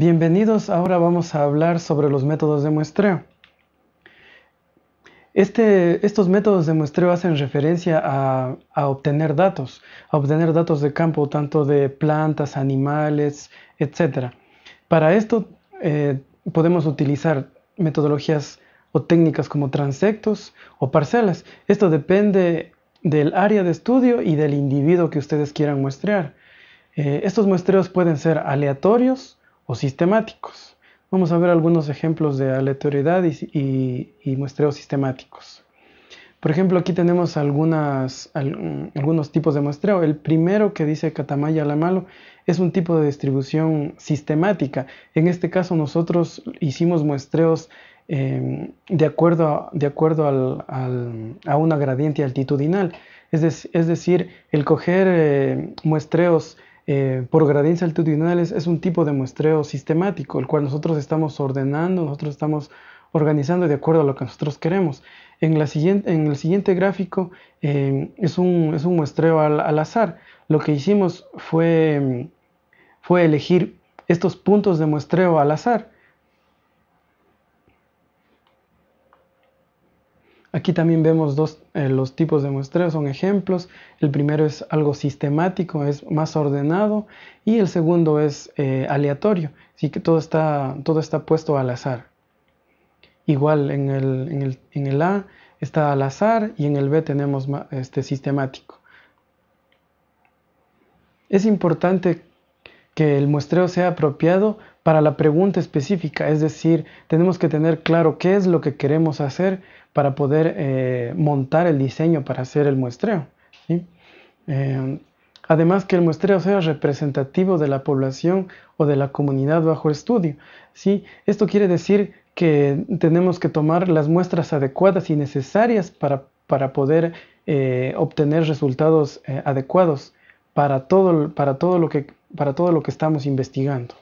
Bienvenidos, ahora vamos a hablar sobre los métodos de muestreo. Este, estos métodos de muestreo hacen referencia a, obtener datos, a obtener datos de campo, tanto de plantas, animales, etc. Para esto eh, podemos utilizar metodologías o técnicas como transectos o parcelas. Esto depende del área de estudio y del individuo que ustedes quieran muestrear. Eh, estos muestreos pueden ser aleatorios, o sistemáticos. Vamos a ver algunos ejemplos de aleatoriedad y, muestreos sistemáticos. Por ejemplo, aquí tenemos algunas, algunos tipos de muestreo. El primero que dice La malo es un tipo de distribución sistemática. En este caso nosotros hicimos muestreos em, de acuerdo, a, de acuerdo a una gradiente altitudinal. Es, decir, el coger eh, muestreos eh, por gradientes altitudinales es un tipo de muestreo sistemático, el cual nosotros estamos ordenando, nosotros estamos organizando de acuerdo a lo que nosotros queremos. En, el siguiente gráfico eh, es, un, muestreo al, azar. Lo que hicimos fue, mm, fue elegir estos puntos de muestreo al azar. Aquí también vemos dos, eh, los tipos de muestreo, son ejemplos. El primero es algo sistemático, es más ordenado, y el segundo es eh, aleatorio, así que todo está, está puesto al azar. Igual en el, en el, A está al azar y en el B tenemos este, sistemático. Es importante que el muestreo sea apropiado para la pregunta específica, es decir, tenemos que tener claro qué es lo que queremos hacer para poder eh, montar el diseño para hacer el muestreo. Eh, además que el muestreo sea representativo de la población o de la comunidad bajo estudio. ¿sí? Esto quiere decir que tenemos que tomar las muestras adecuadas y necesarias para, poder eh, obtener resultados adecuados para todo, para todo lo que para todo lo que estamos investigando.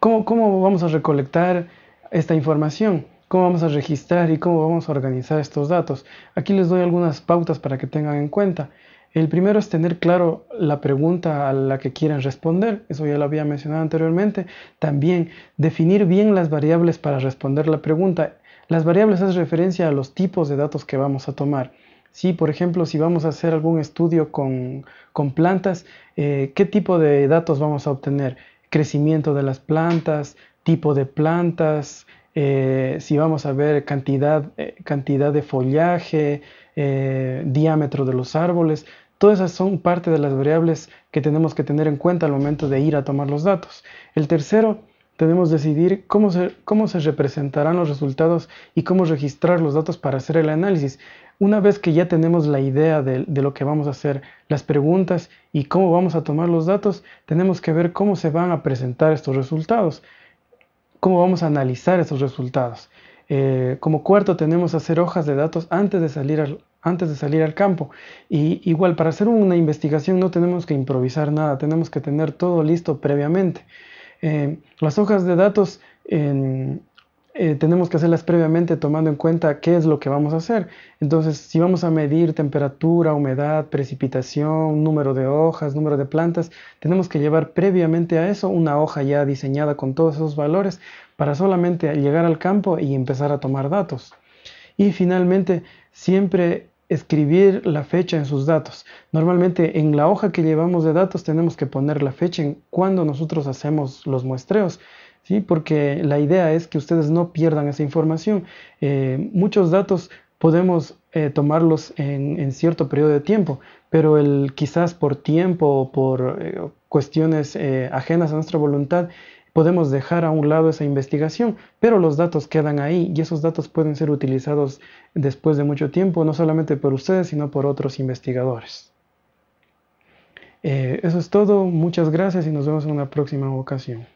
¿Cómo, vamos a recolectar esta información? ¿Cómo vamos a registrar y cómo vamos a organizar estos datos? Aquí les doy algunas pautas para que tengan en cuenta. El primero es tener claro la pregunta a la que quieran responder, eso ya lo había mencionado anteriormente. También definir bien las variables para responder la pregunta. Las variables hacen referencia a los tipos de datos que vamos a tomar si por ejemplo, si vamos a hacer algún estudio con, con plantas, eh, ¿qué tipo de datos vamos a obtener? Crecimiento de las plantas, tipo de plantas, eh, si vamos a ver cantidad, eh, cantidad de follaje, diámetro de los árboles. Todas esas son parte de las variables que tenemos que tener en cuenta al momento de ir a tomar los datos. El tercero tenemos decidir cómo se, cómo se representarán los resultados y cómo registrar los datos para hacer el análisis. Una vez que ya tenemos la idea de, de, lo que vamos a hacer, las preguntas y cómo vamos a tomar los datos, tenemos que ver cómo se van a presentar estos resultados, cómo vamos a analizar esos resultados. Eh, como cuarto tenemos hacer hojas de datos antes de salir al, antes de salir al campo. Y igual, para hacer una investigación no tenemos que improvisar nada, tenemos que tener todo listo previamente. Eh, las hojas de datos eh, tenemos que hacerlas previamente tomando en cuenta qué es lo que vamos a hacer. Entonces, si vamos a medir temperatura, humedad, precipitación, número de hojas, número de plantas, tenemos que llevar previamente a eso una hoja ya diseñada con todos esos valores para solamente llegar al campo y empezar a tomar datos. Y finalmente, siempre escribir la fecha en sus datos. Normalmente en la hoja que llevamos de datos tenemos que poner la fecha en cuando nosotros hacemos los muestreos. ¿Sí? porque la idea es que ustedes no pierdan esa información. Eh, muchos datos podemos eh, tomarlos en, cierto periodo de tiempo, pero el, quizás por tiempo o por eh, cuestiones ajenas a nuestra voluntad, podemos dejar a un lado esa investigación, pero los datos quedan ahí y esos datos pueden ser utilizados después de mucho tiempo, no solamente por ustedes, sino por otros investigadores. Eh, eso es todo, muchas gracias y nos vemos en una próxima ocasión.